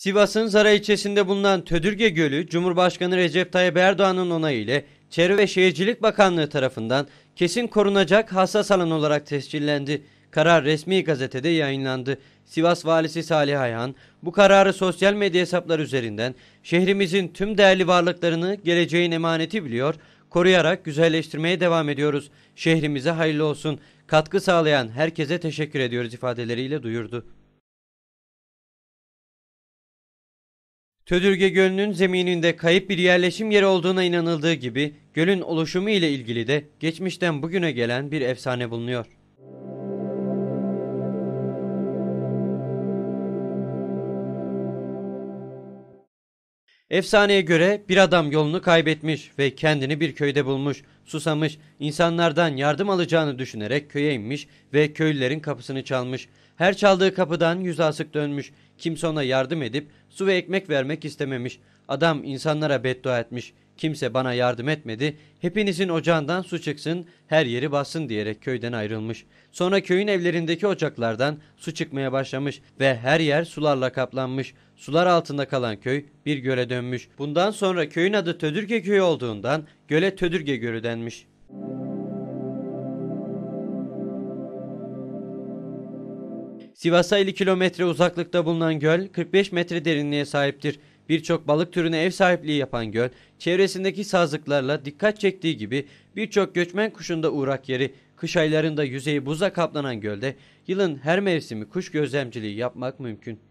Sivas'ın Zara ilçesinde bulunan Tödürge Gölü, Cumhurbaşkanı Recep Tayyip Erdoğan'ın onayıyla Çevre ve Şehircilik Bakanlığı tarafından kesin korunacak hassas alan olarak tescillendi. Karar resmi gazetede yayınlandı. Sivas Valisi Salih Ayhan bu kararı sosyal medya hesapları üzerinden şehrimizin tüm değerli varlıklarını geleceğin emaneti biliyor, koruyarak güzelleştirmeye devam ediyoruz. Şehrimize hayırlı olsun. Katkı sağlayan herkese teşekkür ediyoruz ifadeleriyle duyurdu. Tödürge Gölü'nün zemininde kayıp bir yerleşim yeri olduğuna inanıldığı gibi gölün oluşumu ile ilgili de geçmişten bugüne gelen bir efsane bulunuyor. Efsaneye göre bir adam yolunu kaybetmiş ve kendini bir köyde bulmuş, susamış, insanlardan yardım alacağını düşünerek köye inmiş ve köylülerin kapısını çalmış. Her çaldığı kapıdan yüz asık dönmüş, kimse ona yardım edip su ve ekmek vermek istememiş. Adam insanlara beddua etmiş. Kimse bana yardım etmedi. Hepinizin ocağından su çıksın, her yeri bassın diyerek köyden ayrılmış. Sonra köyün evlerindeki ocaklardan su çıkmaya başlamış ve her yer sularla kaplanmış. Sular altında kalan köy bir göle dönmüş. Bundan sonra köyün adı Tödürge Köyü olduğundan göle Tödürge Gölü denmiş. Sivas'a 50 kilometre uzaklıkta bulunan göl 45 metre derinliğe sahiptir. Birçok balık türüne ev sahipliği yapan göl, çevresindeki sazlıklarla dikkat çektiği gibi birçok göçmen kuşunda uğrak yeri, kış aylarında yüzeyi buza kaplanan gölde yılın her mevsimi kuş gözlemciliği yapmak mümkün.